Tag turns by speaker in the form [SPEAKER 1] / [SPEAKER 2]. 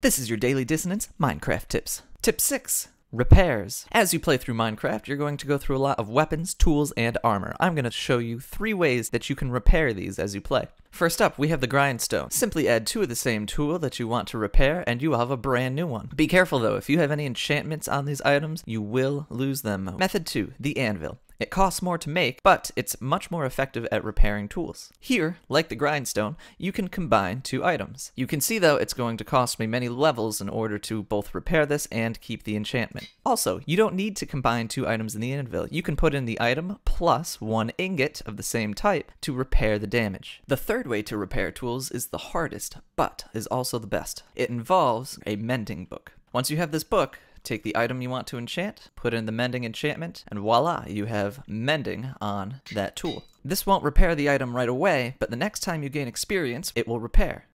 [SPEAKER 1] This is your Daily Dissonance Minecraft Tips. Tip 6 repairs. As you play through Minecraft, you're going to go through a lot of weapons, tools, and armor. I'm going to show you three ways that you can repair these as you play. First up, we have the grindstone. Simply add two of the same tool that you want to repair, and you will have a brand new one. Be careful though, if you have any enchantments on these items, you will lose them. Method 2, the anvil. It costs more to make, but it's much more effective at repairing tools. Here, like the grindstone, you can combine two items. You can see though it's going to cost me many levels in order to both repair this and keep the enchantment. Also, you don't need to combine two items in the anvil. You can put in the item plus one ingot of the same type to repair the damage. The third way to repair tools is the hardest, but is also the best. It involves a mending book. Once you have this book, Take the item you want to enchant, put in the mending enchantment, and voila, you have mending on that tool. This won't repair the item right away, but the next time you gain experience, it will repair.